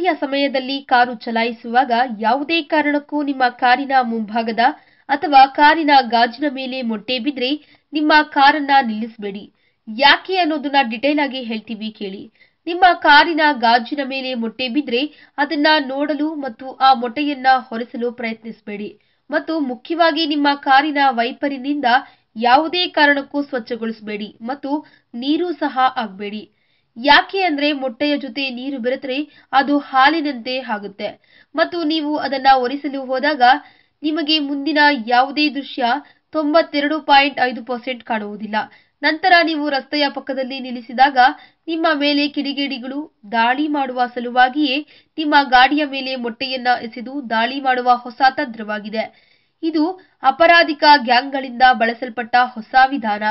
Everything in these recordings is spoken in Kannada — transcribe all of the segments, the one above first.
ರಾತ್ರಿಯ ಸಮಯದಲ್ಲಿ ಕಾರು ಚಲಾಯಿಸುವಾಗ ಯಾವುದೇ ಕಾರಣಕ್ಕೂ ನಿಮ್ಮ ಕಾರಿನ ಮುಂಭಾಗದ ಅಥವಾ ಕಾರಿನ ಗಾಜಿನ ಮೇಲೆ ಮೊಟ್ಟೆ ಬಿದ್ರೆ ನಿಮ್ಮ ಕಾರನ್ನ ನಿಲ್ಲಿಸಬೇಡಿ ಯಾಕೆ ಅನ್ನೋದನ್ನ ಡಿಟೇಲ್ ಆಗಿ ಹೇಳ್ತೀವಿ ಕೇಳಿ ನಿಮ್ಮ ಕಾರಿನ ಗಾಜಿನ ಮೇಲೆ ಮೊಟ್ಟೆ ಬಿದ್ರೆ ಅದನ್ನ ನೋಡಲು ಮತ್ತು ಆ ಮೊಟ್ಟೆಯನ್ನ ಹೊರಿಸಲು ಪ್ರಯತ್ನಿಸಬೇಡಿ ಮತ್ತು ಮುಖ್ಯವಾಗಿ ನಿಮ್ಮ ಕಾರಿನ ವೈಪರಿನಿಂದ ಯಾವುದೇ ಕಾರಣಕ್ಕೂ ಸ್ವಚ್ಛಗೊಳಿಸಬೇಡಿ ಮತ್ತು ನೀರು ಸಹ ಆಗಬೇಡಿ ಯಾಕೆ ಅಂದ್ರೆ ಮೊಟ್ಟೆಯ ಜೊತೆ ನೀರು ಬೆರೆತರೆ ಅದು ಹಾಲಿನಂತೆ ಆಗುತ್ತೆ ಮತ್ತು ನೀವು ಅದನ್ನ ಒರಿಸಲು ಹೋದಾಗ ನಿಮಗೆ ಮುಂದಿನ ಯಾವುದೇ ದೃಶ್ಯ ತೊಂಬತ್ತೆರಡು ಪಾಯಿಂಟ್ ಐದು ಪರ್ಸೆಂಟ್ ಕಾಣುವುದಿಲ್ಲ ನಂತರ ನೀವು ರಸ್ತೆಯ ಪಕ್ಕದಲ್ಲಿ ನಿಲ್ಲಿಸಿದಾಗ ನಿಮ್ಮ ಮೇಲೆ ಕಿಡಿಗೇಡಿಗಳು ದಾಳಿ ಮಾಡುವ ಸಲುವಾಗಿಯೇ ನಿಮ್ಮ ಗಾಡಿಯ ಮೇಲೆ ಮೊಟ್ಟೆಯನ್ನ ಎಸೆದು ದಾಳಿ ಮಾಡುವ ಹೊಸ ತಂತ್ರವಾಗಿದೆ ಇದು ಅಪರಾಧಿಕ ಗ್ಯಾಂಗ್ಗಳಿಂದ ಬಳಸಲ್ಪಟ್ಟ ಹೊಸ ವಿಧಾನ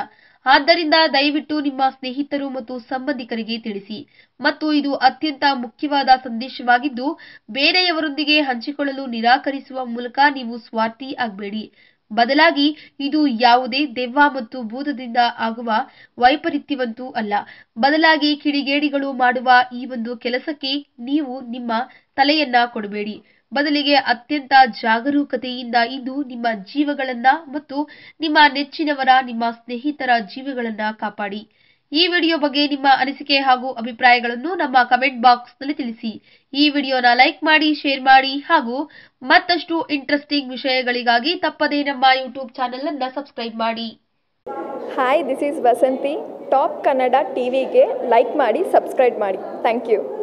ಆದ್ದರಿಂದ ದಯವಿಟ್ಟು ನಿಮ್ಮ ಸ್ನೇಹಿತರು ಮತ್ತು ಸಂಬಂಧಿಕರಿಗೆ ತಿಳಿಸಿ ಮತ್ತು ಇದು ಅತ್ಯಂತ ಮುಖ್ಯವಾದ ಸಂದೇಶವಾಗಿದ್ದು ಬೇರೆಯವರೊಂದಿಗೆ ಹಂಚಿಕೊಳ್ಳಲು ನಿರಾಕರಿಸುವ ಮೂಲಕ ನೀವು ಸ್ವಾರ್ಥಿ ಆಗಬೇಡಿ ಬದಲಾಗಿ ಇದು ಯಾವುದೇ ದೆವ್ವ ಮತ್ತು ಭೂತದಿಂದ ಆಗುವ ವೈಪರೀತ್ಯವಂತೂ ಅಲ್ಲ ಬದಲಾಗಿ ಕಿಡಿಗೇಡಿಗಳು ಮಾಡುವ ಈ ಒಂದು ಕೆಲಸಕ್ಕೆ ನೀವು ನಿಮ್ಮ ತಲೆಯನ್ನ ಕೊಡಬೇಡಿ ಬದಲಿಗೆ ಅತ್ಯಂತ ಜಾಗರೂಕತೆಯಿಂದ ಇಂದು ನಿಮ್ಮ ಜೀವಗಳನ್ನ ಮತ್ತು ನಿಮ್ಮ ನೆಚ್ಚಿನವರ ನಿಮ್ಮ ಸ್ನೇಹಿತರ ಜೀವಗಳನ್ನ ಕಾಪಾಡಿ ಈ ವಿಡಿಯೋ ಬಗ್ಗೆ ನಿಮ್ಮ ಅನಿಸಿಕೆ ಹಾಗೂ ಅಭಿಪ್ರಾಯಗಳನ್ನು ನಮ್ಮ ಕಮೆಂಟ್ ಬಾಕ್ಸ್ನಲ್ಲಿ ತಿಳಿಸಿ ಈ ವಿಡಿಯೋನ ಲೈಕ್ ಮಾಡಿ ಶೇರ್ ಮಾಡಿ ಹಾಗೂ ಮತ್ತಷ್ಟು ಇಂಟ್ರೆಸ್ಟಿಂಗ್ ವಿಷಯಗಳಿಗಾಗಿ ತಪ್ಪದೇ ನಮ್ಮ ಯೂಟ್ಯೂಬ್ ಚಾನೆಲ್ ಅನ್ನ ಸಬ್ಸ್ಕ್ರೈಬ್ ಮಾಡಿ hi this is Vasanthi top Kannada ಟಿವಿಗೆ ಲೈಕ್ ಮಾಡಿ ಸಬ್ಸ್ಕ್ರೈಬ್ ಮಾಡಿ ಥ್ಯಾಂಕ್ ಯು